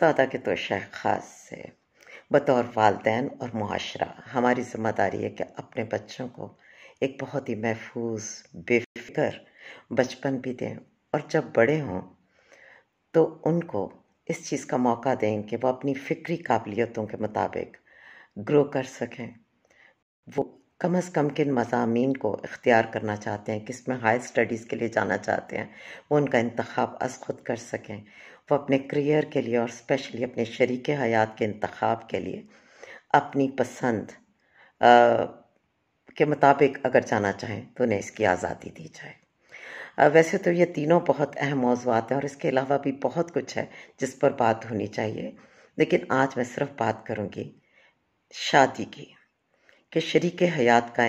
सादा के तो शेख खास से बतौर वालदेन और माशरा हमारी जिम्मेदारी है कि अपने बच्चों को एक बहुत ही महफूज बेफिक्र बचपन भी दें और जब बड़े हों तो उनको इस चीज़ का मौका दें कि वो अपनी फ़िक्री काबिलियतों के मुताबिक ग्रो कर सकें वो कम अज़ कम किन मजामी को इख्तियार करना चाहते हैं किस में हायर स्टडीज़ के लिए जाना चाहते हैं वो उनका इंतखब अज खुद कर सकें वो अपने करियर के लिए और स्पेशली अपने शरीक हयात के इंतखब के लिए अपनी पसंद आ, के मुताबिक अगर जाना चाहें तो उन्हें इसकी आज़ादी दी जाए वैसे तो ये तीनों बहुत अहम मौजूद हैं और इसके अलावा भी बहुत कुछ है जिस पर बात होनी चाहिए लेकिन आज मैं सिर्फ बात करूँगी शादी की कि शरीक हयात का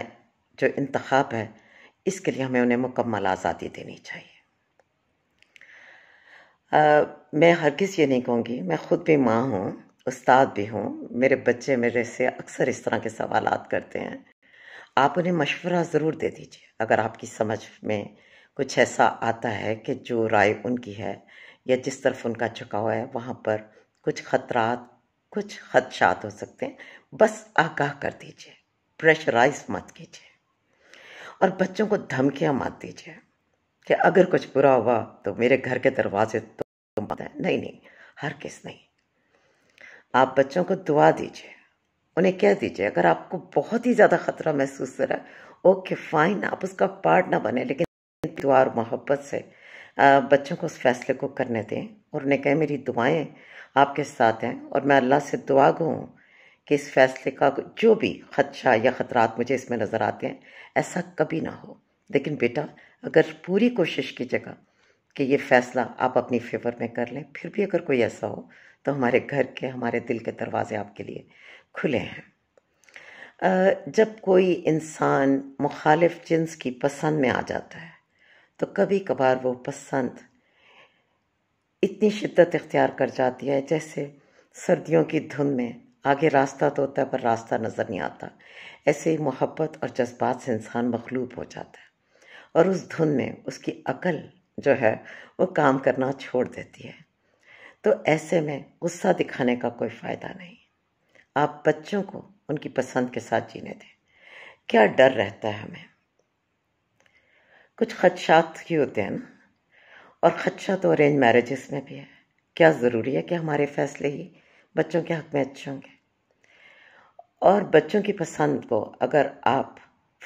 जो इंतखब है इसके लिए हमें उन्हें मुकम्मल आज़ादी देनी चाहिए आ, मैं किसी ये नहीं कहूँगी मैं ख़ुद भी माँ हूँ उस्ताद भी हूँ मेरे बच्चे मेरे से अक्सर इस तरह के सवाल करते हैं आप उन्हें मशवरा ज़रूर दे दीजिए अगर आपकी समझ में कुछ ऐसा आता है कि जो राय उनकी है या जिस तरफ उनका झुकाव है वहाँ पर कुछ ख़तरात कुछ खदशात हो सकते हैं बस आगाह कर दीजिए प्रेशराइज मत कीजिए और बच्चों को धमकियाँ मत दीजिए कि अगर कुछ बुरा हुआ तो मेरे घर के दरवाजे तो तुम पता है नहीं नहीं हर किस नहीं आप बच्चों को दुआ दीजिए उन्हें कह दीजिए अगर आपको बहुत ही ज़्यादा ख़तरा महसूस हो रहा है ओके फाइन आप उसका पार्ट ना बने लेकिन दुआ और मोहब्बत से बच्चों को उस फैसले को करने दें और उन्हें कहें मेरी दुआएं आपके साथ हैं और मैं अल्लाह से दुआ गूँ कि इस फैसले का जो भी खदशा या ख़तरा मुझे इसमें नज़र आते हैं ऐसा कभी ना हो लेकिन बेटा अगर पूरी कोशिश की जगह कि ये फैसला आप अपनी फेवर में कर लें फिर भी अगर कोई ऐसा हो तो हमारे घर के हमारे दिल के दरवाजे आपके लिए खुले हैं जब कोई इंसान मुखालिफ जिन्स की पसंद में आ जाता है तो कभी कभार वो पसंद इतनी शिद्दत इख्तियार कर जाती है जैसे सर्दियों की धुन में आगे रास्ता तो होता है पर रास्ता नज़र नहीं आता ऐसे ही मोहब्बत और जज्बात से इंसान मखलूब हो जाता है और उस धुन में उसकी अकल जो है वो काम करना छोड़ देती है तो ऐसे में गुस्सा दिखाने का कोई फ़ायदा नहीं आप बच्चों को उनकी पसंद के साथ जीने दें क्या डर रहता है हमें कुछ खदशात ही होते हैं ना और खदशा तो अरेंज मैरिजेस में भी है क्या ज़रूरी है कि हमारे फैसले ही बच्चों के हक में अच्छे होंगे और बच्चों की पसंद को अगर आप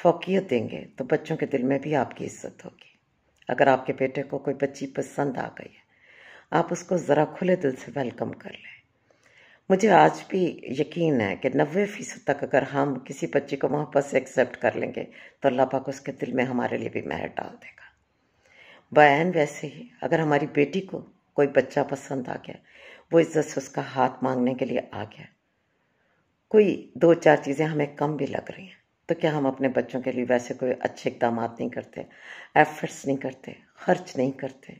फोकियत देंगे तो बच्चों के दिल में भी आपकी इज्जत होगी अगर आपके बेटे को कोई बच्ची पसंद आ गई है आप उसको ज़रा खुले दिल से वेलकम कर लें मुझे आज भी यकीन है कि नबे फ़ीसद तक अगर हम किसी बच्ची को वापस एक्सेप्ट कर लेंगे तो अल्लाह पाक उसके दिल में हमारे लिए भी मेहर डाल देगा बयान वैसे ही अगर हमारी बेटी को कोई बच्चा पसंद आ गया वो इज्जत से उसका हाथ मांगने के लिए आ गया कोई दो चार चीज़ें हमें कम भी लग रही हैं तो क्या हम अपने बच्चों के लिए वैसे कोई अच्छे इकदाम नहीं करते एफर्ट्स नहीं करते खर्च नहीं करते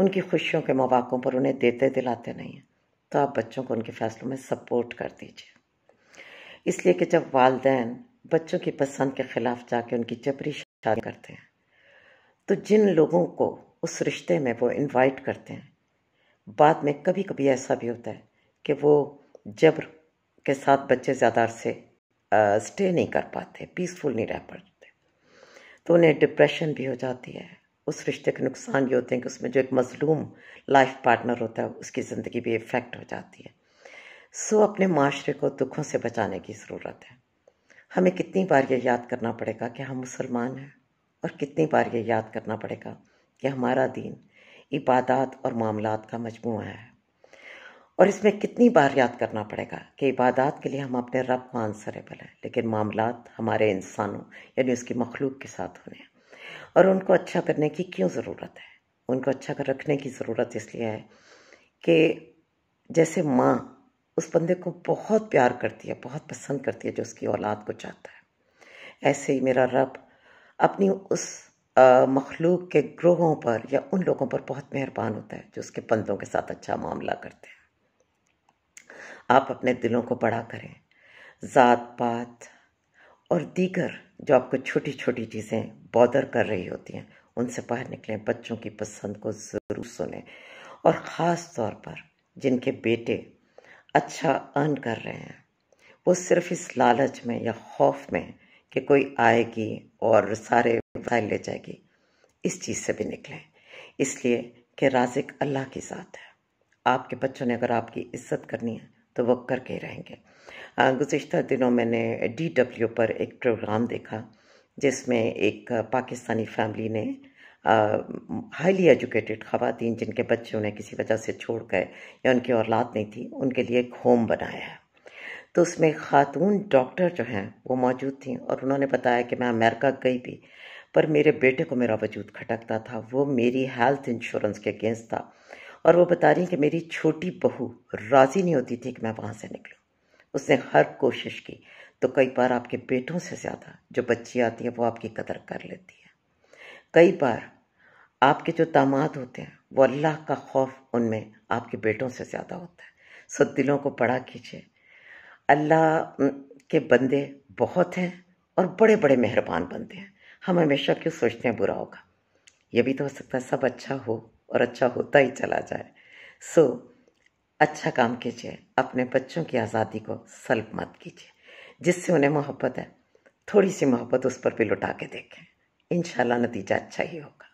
उनकी खुशियों के मौाक़ों पर उन्हें देते दिलाते नहीं हैं तो आप बच्चों को उनके फ़ैसलों में सपोर्ट कर दीजिए इसलिए कि जब वालदे बच्चों की पसंद के ख़िलाफ़ जाके उनकी जबरी शादी करते हैं तो जिन लोगों को उस रिश्ते में वो इनवाइट करते हैं बाद में कभी कभी ऐसा भी होता है कि वो जबर के साथ बच्चे ज़्यादा अरसे स्टे नहीं कर पाते पीसफुल नहीं रह पाते तो उन्हें डिप्रेशन भी हो जाती है उस रिश्ते के नुकसान ये होते हैं कि उसमें जो एक मजलूम लाइफ पार्टनर होता है उसकी ज़िंदगी भी इफ़ेक्ट हो जाती है सो अपने माशरे को दुखों से बचाने की ज़रूरत है हमें कितनी बार ये याद करना पड़ेगा कि हम मुसलमान हैं और कितनी बार ये याद करना पड़ेगा कि हमारा दीन इबादत और मामलात का मजमू है और इसमें कितनी बार याद करना पड़ेगा कि इबादत के लिए हम अपने रब को आंसरेबल हैं लेकिन मामला हमारे इंसानों यानी उसकी मखलूक के साथ होने हैं और उनको अच्छा करने की क्यों ज़रूरत है उनको अच्छा कर रखने की ज़रूरत इसलिए है कि जैसे माँ उस बंदे को बहुत प्यार करती है बहुत पसंद करती है जो उसकी औलाद को चाहता है ऐसे ही मेरा रब अपनी उस मखलूक के ग्रोहों पर या उन लोगों पर बहुत मेहरबान होता है जो उसके बंदों के साथ अच्छा मामला करते हैं आप अपने दिलों को बड़ा करें ज़ात पात और दीगर जो आपको छोटी छोटी चीज़ें बॉदर कर रही होती हैं उनसे बाहर निकलें बच्चों की पसंद को ज़रूर सुने और ख़ास तौर पर जिनके बेटे अच्छा अर्न कर रहे हैं वो सिर्फ इस लालच में या खौफ में कि कोई आएगी और सारे वसाइल ले जाएगी इस चीज़ से भी निकलें इसलिए कि राजिक अल्लाह की साथ है आपके बच्चों ने अगर आपकी इज्जत करनी है तो वो करके रहेंगे गुज्त दिनों मैंने डी डब्ल्यू पर एक प्रोग्राम देखा जिसमें एक पाकिस्तानी फैमिली ने हाईली एजुकेटेड ख़वान जिनके बच्चे उन्हें किसी वजह से छोड़ गए या उनकी औलाद नहीं थी उनके लिए एक होम बनाया है तो उसमें ख़ातून डॉक्टर जो हैं वो मौजूद थी और उन्होंने बताया कि मैं अमेरिका गई भी पर मेरे बेटे को मेरा वजूद खटकता था वो मेरी हेल्थ इंश्योरेंस के अगेंस्ट था और वो बता रही कि मेरी छोटी बहू राज़ी नहीं होती थी कि मैं वहाँ से निकलूँ उसने हर कोशिश की तो कई बार आपके बेटों से ज़्यादा जो बच्ची आती हैं वो आपकी कदर कर लेती है कई बार आपके जो दामाद होते हैं वो अल्लाह का खौफ उनमें आपके बेटों से ज़्यादा होता है सो दिलों को बड़ा कीजिए अल्लाह के बंदे बहुत हैं और बड़े बड़े मेहरबान बंदे हैं हम हमेशा क्यों सोचते हैं बुरा होगा ये भी तो हो सकता है सब अच्छा हो और अच्छा होता ही चला जाए सो so, अच्छा काम कीजिए अपने बच्चों की आज़ादी को सल्प मत कीजिए जिससे उन्हें मोहब्बत है थोड़ी सी मोहब्बत उस पर भी लुटा के देखें इन नतीजा अच्छा ही होगा